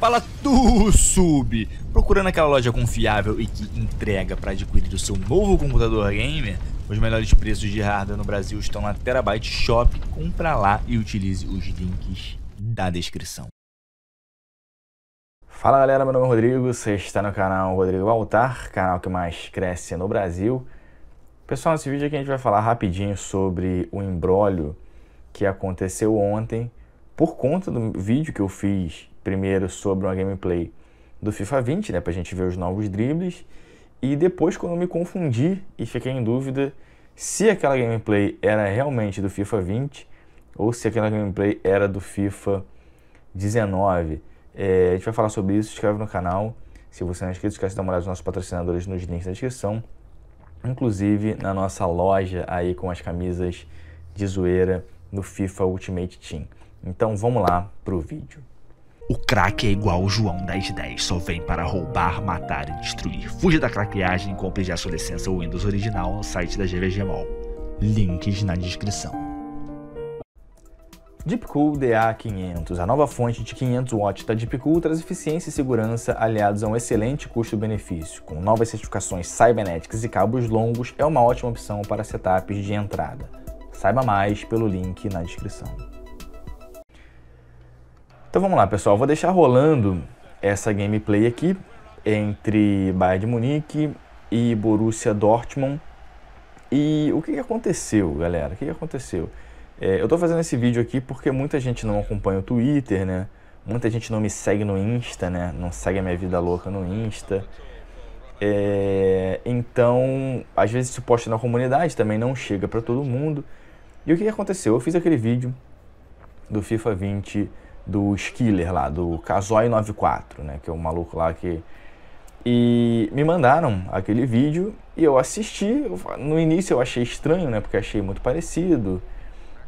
Fala tu sub! Procurando aquela loja confiável e que entrega para adquirir o seu novo computador gamer? Os melhores preços de hardware no Brasil estão na Terabyte Shop. Compra lá e utilize os links da descrição. Fala galera, meu nome é Rodrigo, você está no canal Rodrigo Altar, canal que mais cresce no Brasil. Pessoal, nesse vídeo aqui a gente vai falar rapidinho sobre o embrólio que aconteceu ontem por conta do vídeo que eu fiz primeiro sobre uma gameplay do FIFA 20, né, para a gente ver os novos dribles, e depois quando eu me confundi e fiquei em dúvida se aquela gameplay era realmente do FIFA 20 ou se aquela gameplay era do FIFA 19. É, a gente vai falar sobre isso, se inscreve no canal. Se você não é inscrito, esquece de dar uma olhada nos nossos patrocinadores nos links da descrição. Inclusive na nossa loja aí com as camisas de zoeira do FIFA Ultimate Team. Então vamos lá pro vídeo. O craque é igual o João das 10, só vem para roubar, matar e destruir. Fuja da craqueagem e compre já sua licença Windows original no site da GVG Mall. Links na descrição. Deepcool DA500, a nova fonte de 500 watts da Deepcool traz eficiência e segurança aliados a um excelente custo-benefício. Com novas certificações Cybernetics e cabos longos, é uma ótima opção para setups de entrada. Saiba mais pelo link na descrição. Então vamos lá, pessoal. vou deixar rolando essa gameplay aqui entre Bayern de Munique e Borussia Dortmund. E o que, aconteceu, galera? O que, aconteceu? É, eu tô fazendo esse vídeo aqui porque muita gente não acompanha o Twitter, né? Muita gente não me segue no Insta, né? Não segue a minha vida louca no Insta. É, então, às vezes se posta na comunidade, também não chega para todo mundo. E o que aconteceu? Eu fiz aquele vídeo do FIFA 20 do Skiller lá, do Casoy 94, né? Que é o maluco lá que. E me mandaram aquele vídeo e eu assisti. No início eu achei estranho, né? Porque achei muito parecido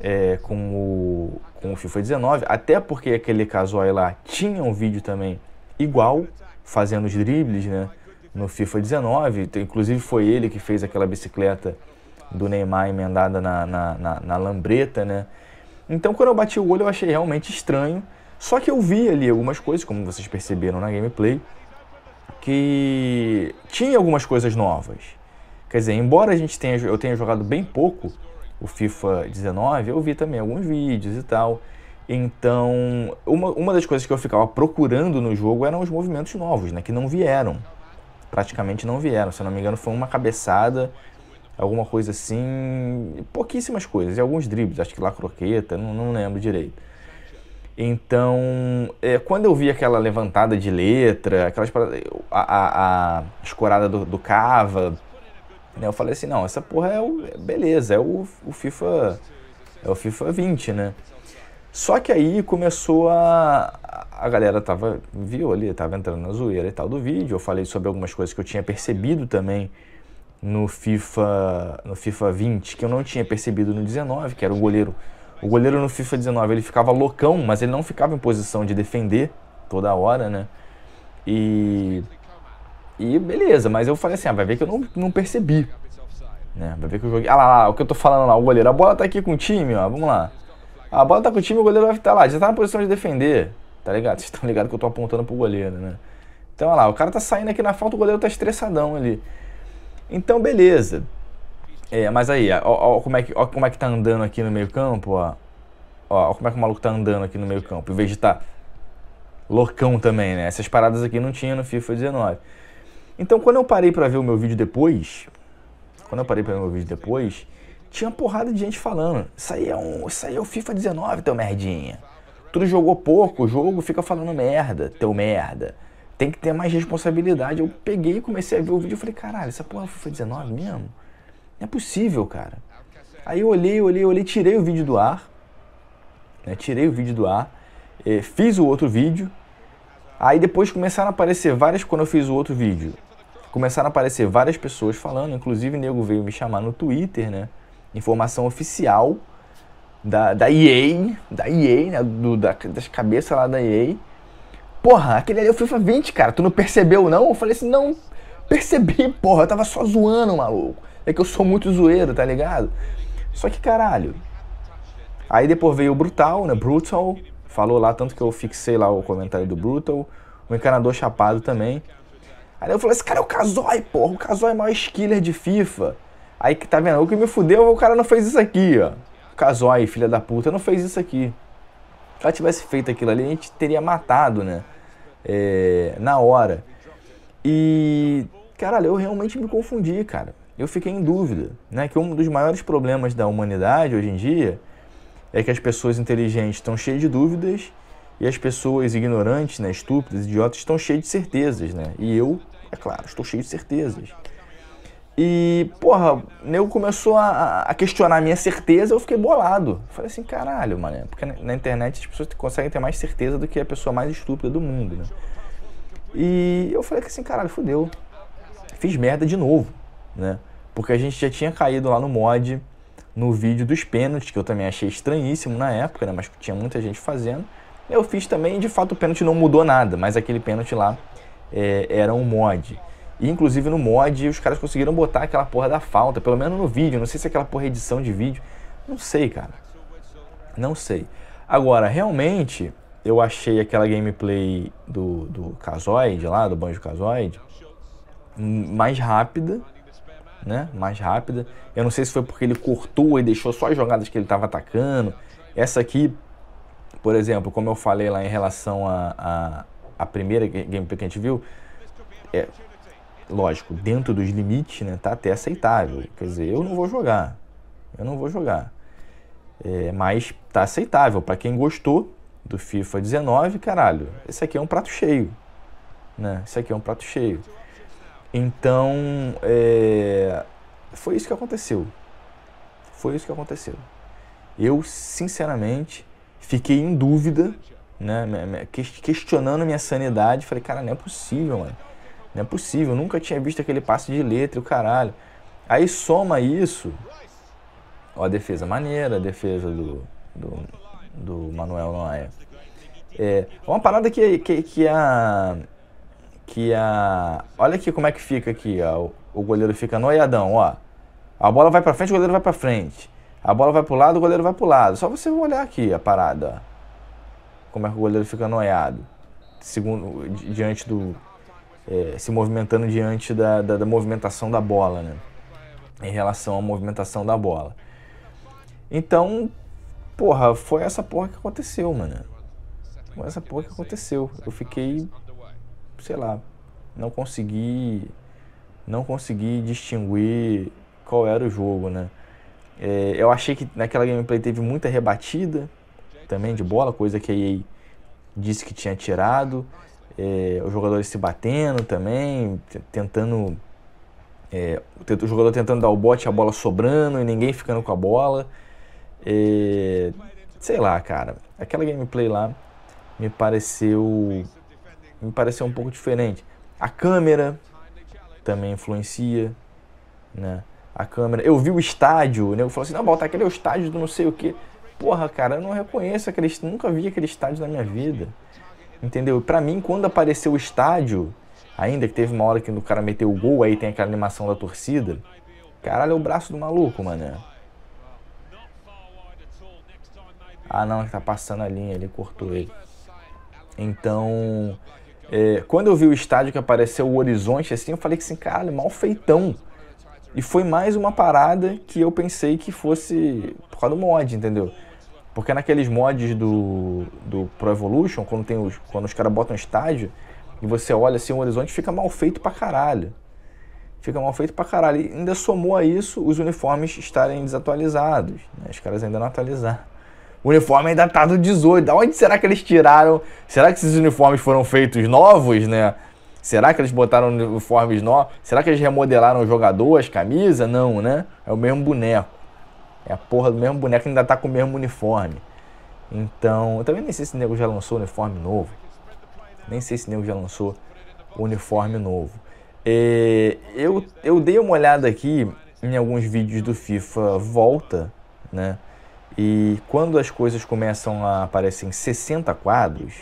é, com, o, com o FIFA 19. Até porque aquele Casoy lá tinha um vídeo também igual, fazendo os dribles, né? No FIFA 19. Inclusive foi ele que fez aquela bicicleta do Neymar emendada na, na, na, na lambreta, né? Então quando eu bati o olho eu achei realmente estranho, só que eu vi ali algumas coisas, como vocês perceberam na gameplay, que tinha algumas coisas novas. Quer dizer, embora a gente tenha, eu tenha jogado bem pouco o FIFA 19, eu vi também alguns vídeos e tal. Então, uma, uma das coisas que eu ficava procurando no jogo eram os movimentos novos, né? Que não vieram. Praticamente não vieram. Se eu não me engano, foi uma cabeçada alguma coisa assim, pouquíssimas coisas, e alguns dribles, acho que lá croqueta, não, não lembro direito. Então, é, quando eu vi aquela levantada de letra, aquelas a, a, a escorada do, do Cava, né, eu falei assim, não, essa porra é o, é beleza, é o, o, FIFA, é o FIFA 20, né? Só que aí começou a a galera tava viu ali, tava entrando na zoeira e tal do vídeo. Eu falei sobre algumas coisas que eu tinha percebido também no FIFA, no FIFA 20, que eu não tinha percebido no 19, que era o goleiro. O goleiro no FIFA 19 ele ficava loucão, mas ele não ficava em posição de defender toda hora, né? E. E beleza, mas eu falei assim: ah, vai ver que eu não, não percebi. Né? Vai ver que eu joguei. Ah lá, lá, o que eu tô falando lá, o goleiro. A bola tá aqui com o time, ó, vamos lá. A bola tá com o time, o goleiro vai estar tá lá, já tá na posição de defender. Tá ligado? Vocês estão ligados que eu tô apontando pro goleiro, né? Então, olha lá, o cara tá saindo aqui na falta, o goleiro tá estressadão ali. Então, beleza. É, mas aí, ó, ó, como é que, ó como é que tá andando aqui no meio campo, ó. ó. ó como é que o maluco tá andando aqui no meio campo. Em vez de tá loucão também, né? Essas paradas aqui não tinha no FIFA 19. Então, quando eu parei para ver o meu vídeo depois, quando eu parei para ver o meu vídeo depois, tinha uma porrada de gente falando, isso aí é, um, isso aí é o FIFA 19, teu merdinha. Tu jogou pouco, o jogo fica falando merda, teu merda tem que ter mais responsabilidade. Eu peguei e comecei a ver o vídeo e falei, caralho, essa porra foi 19 mesmo? Não é possível, cara. Aí eu olhei, olhei, olhei, tirei o vídeo do ar. Né? Tirei o vídeo do ar. Eh, fiz o outro vídeo. Aí depois começaram a aparecer várias, quando eu fiz o outro vídeo, começaram a aparecer várias pessoas falando, inclusive o nego veio me chamar no Twitter, né? Informação oficial da, da EA, da EA, né? Do, da, das cabeças lá da EA porra, aquele ali é o FIFA 20, cara, tu não percebeu não? Eu falei assim, não percebi, porra, eu tava só zoando, maluco. É que eu sou muito zoeiro, tá ligado? Só que caralho. Aí depois veio o Brutal, né? Brutal. Falou lá, tanto que eu fixei lá o comentário do Brutal. O encanador chapado também. Aí eu falei, esse assim, cara é o Kazói, porra. O Kazói é o maior skiller de FIFA. Aí que tá vendo? O que me fudeu, é o cara não fez isso aqui, ó. O filha da puta, não fez isso aqui ela tivesse feito aquilo ali, a gente teria matado, né? É, na hora. E, caralho, eu realmente me confundi, cara. Eu fiquei em dúvida, né? Que um dos maiores problemas da humanidade hoje em dia é que as pessoas inteligentes estão cheias de dúvidas e as pessoas ignorantes, né, estúpidas, idiotas, estão cheias de certezas, né? E eu, é claro, estou cheio de certezas. E, porra, o nego começou a, a, questionar a minha certeza, eu fiquei bolado. Falei assim, caralho, mano, é porque na internet as pessoas conseguem ter mais certeza do que a pessoa mais estúpida do mundo, né? E eu falei assim, caralho, fudeu. Fiz merda de novo, né? Porque a gente já tinha caído lá no mod, no vídeo dos pênaltis, que eu também achei estranhíssimo na época, né? Mas tinha muita gente fazendo. Eu fiz também, de fato, o pênalti não mudou nada, mas aquele pênalti lá é, era um mod. E inclusive no mod os caras conseguiram botar aquela porra da falta, pelo menos no vídeo. Não sei se é aquela porra é edição de vídeo. Não sei, cara. Não sei. Agora, realmente, eu achei aquela gameplay do, do Casoid lá, do Banjo Casoid, mais rápida. Né? Mais rápida. Eu não sei se foi porque ele cortou e deixou só as jogadas que ele estava atacando. Essa aqui, por exemplo, como eu falei lá em relação à a, a, a, primeira gameplay que a gente viu, é, lógico, dentro dos limites, né, tá até aceitável. Quer dizer, eu não vou jogar. Eu não vou jogar. É, mas tá aceitável. para quem gostou do FIFA 19, caralho, esse aqui é um prato cheio. Né? Esse aqui é um prato cheio. Então, é, foi isso que aconteceu. Foi isso que aconteceu. Eu, sinceramente, fiquei em dúvida, né? questionando minha sanidade. Falei, cara, não é possível, mano. Não é possível, nunca tinha visto aquele passe de letra, o caralho. Aí soma isso. Ó, a defesa maneira, a defesa do, do, do Manuel Noia. É. é uma parada que, que, que a. Que a. Olha aqui como é que fica aqui, ó. O, o goleiro fica noiadão, ó. A bola vai pra frente, o goleiro vai pra frente. A bola vai pro lado, o goleiro vai pro lado. Só você olhar aqui a parada, ó. Como é que o goleiro fica noiado. Segundo, di diante do, é, se movimentando diante da, da, da, movimentação da bola, né? Em relação à movimentação da bola. Então, porra, foi essa porra que aconteceu, mano. Foi essa porra que aconteceu. Eu fiquei, sei lá, não consegui, não consegui distinguir qual era o jogo, né? É, eu achei que naquela gameplay teve muita rebatida também de bola, coisa que a EA disse que tinha tirado é, os jogadores se batendo também, tentando. É, o jogador tentando dar o bote, a bola sobrando e ninguém ficando com a bola. É, sei lá, cara. Aquela gameplay lá me pareceu. Me pareceu um pouco diferente. A câmera também influencia, né? A câmera. Eu vi o estádio, o Eu falei assim, não, bota aquele é o estádio do não sei o quê. Porra, cara, eu não reconheço aquele. Nunca vi aquele estádio na minha vida entendeu? Para mim, quando apareceu o estádio, ainda que teve uma hora que o cara meteu o gol, aí tem aquela animação da torcida. Caralho, é o braço do maluco, mano. Ah, não, tá passando a linha, ele cortou ele. Então, é, quando eu vi o estádio que apareceu o horizonte assim, eu falei que assim, caralho, mal feitão. E foi mais uma parada que eu pensei que fosse por causa do mod, entendeu? Porque naqueles mods do, do Pro Evolution, quando, tem os, quando os caras botam estádio, e você olha assim o horizonte, fica mal feito pra caralho. Fica mal feito pra caralho. E ainda somou a isso os uniformes estarem desatualizados. Né? Os caras ainda não atualizaram. O uniforme ainda tá do 18. Da onde será que eles tiraram? Será que esses uniformes foram feitos novos, né? Será que eles botaram uniformes novos? Será que eles remodelaram o jogador, as camisas? Não, né? É o mesmo boneco. É a porra do mesmo boneco que ainda tá com o mesmo uniforme. Então, eu também nem sei se o nego já lançou uniforme novo. Nem sei se o nego já lançou uniforme novo. E é, eu, eu dei uma olhada aqui em alguns vídeos do FIFA Volta, né? E quando as coisas começam a aparecer em 60 quadros,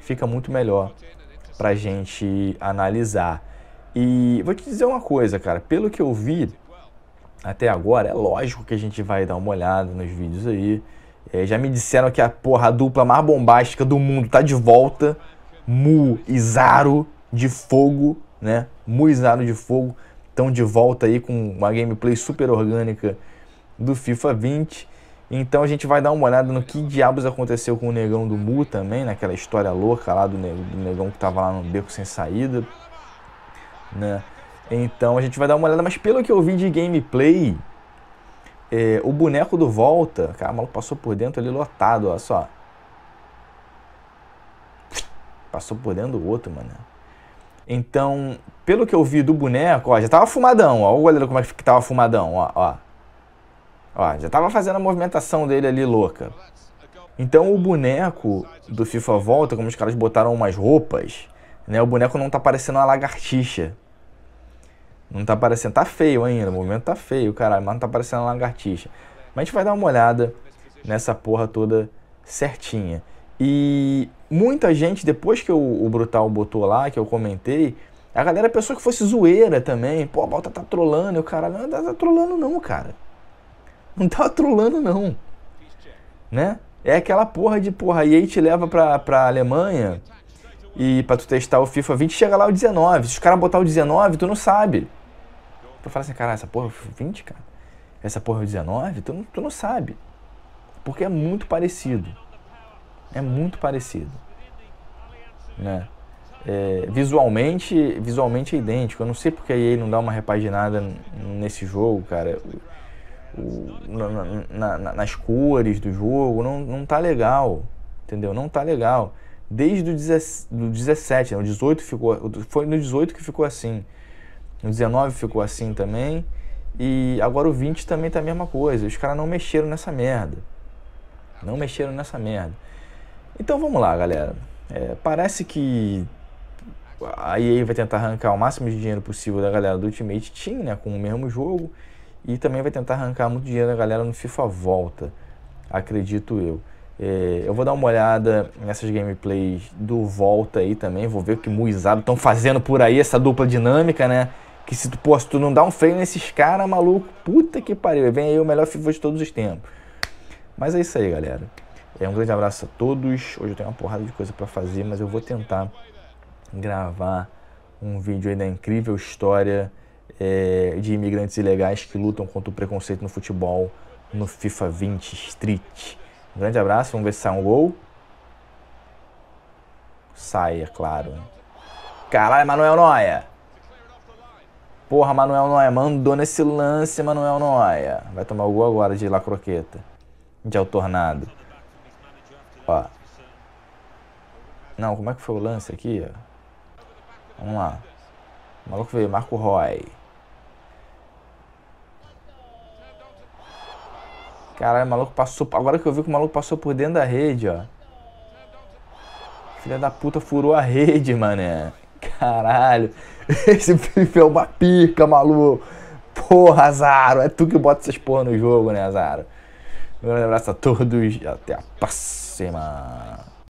fica muito melhor pra gente analisar. E vou te dizer uma coisa, cara, pelo que eu vi, até agora, é lógico que a gente vai dar uma olhada nos vídeos aí. É, já me disseram que a porra a dupla mais bombástica do mundo tá de volta. Mu e Zaro de fogo, né? Mu e Zaro de fogo estão de volta aí com uma gameplay super orgânica do FIFA 20. Então a gente vai dar uma olhada no que diabos aconteceu com o negão do Mu também, naquela né? história louca lá do negão, do negão que tava lá no beco sem saída, né? Então a gente vai dar uma olhada, mas pelo que eu vi de gameplay, é, o boneco do Volta, cara, o maluco passou por dentro ali lotado, olha só. Passou por dentro do outro, mano. Então, pelo que eu vi do boneco, ó, já tava fumadão, ó, o goleiro como é que tava fumadão, ó, ó. Ó, já tava fazendo a movimentação dele ali louca. Então o boneco do FIFA Volta, como os caras botaram umas roupas, né, o boneco não tá parecendo uma lagartixa. Não tá parecendo, tá feio ainda, o movimento tá feio, caralho, mas não tá parecendo lagartixa. Mas a gente vai dar uma olhada nessa porra toda certinha. E muita gente, depois que o, o Brutal botou lá, que eu comentei, a galera pensou que fosse zoeira também. Pô, a bota tá trolando, o cara. Não, não tá trolando não, cara. Não tá trolando não. Né? É aquela porra de, porra, e aí te leva pra, pra Alemanha e pra tu testar o FIFA 20, chega lá o 19. Se os caras botar o 19, tu não sabe. Tu fala assim, cara, essa porra foi 20, cara? Essa porra é 19? Tu não, tu não sabe. Porque é muito parecido. É muito parecido. Né? É, visualmente, visualmente é idêntico. Eu não sei porque aí não dá uma repaginada nesse jogo, cara. O, o, na, na, nas cores do jogo, não, não tá legal. Entendeu? Não tá legal. Desde o do 17 né? o 18 ficou, foi no 18 que ficou assim. O 19 ficou assim também. E agora o 20 também tá a mesma coisa. Os caras não mexeram nessa merda. Não mexeram nessa merda. Então vamos lá, galera. É, parece que a EA vai tentar arrancar o máximo de dinheiro possível da galera do Ultimate Team, né, com o mesmo jogo, e também vai tentar arrancar muito dinheiro da galera no FIFA Volta, acredito eu. É, eu vou dar uma olhada nessas gameplays do Volta aí também, vou ver o que Muizado estão fazendo por aí, essa dupla dinâmica, né? Que se tu, pô, se tu não dá um freio nesses caras, maluco, puta que pariu. Vem aí o melhor FIFA de todos os tempos. Mas é isso aí, galera. É um grande abraço a todos. Hoje eu tenho uma porrada de coisa para fazer, mas eu vou tentar gravar um vídeo aí da incrível história é, de imigrantes ilegais que lutam contra o preconceito no futebol no FIFA 20 Street. Um grande abraço, vamos ver se sai um gol. Sai, é claro. Caralho, Manuel é Noia! Porra, Manuel Noia, mandou nesse lance, Manuel Noia. Vai tomar o gol agora de La Croqueta. De Altornado. Ó. Não, como é que foi o lance aqui? Vamos lá. O maluco veio, Marco Roy. Caralho, o maluco passou... Agora que eu vi que o maluco passou por dentro da rede, ó. Filha da puta furou a rede, mané. Caralho, esse FIFA é uma pica, maluco. Porra, Azaro, é tu que bota essas porra no jogo, né, Azaro? Um grande abraço a todos, e até a próxima.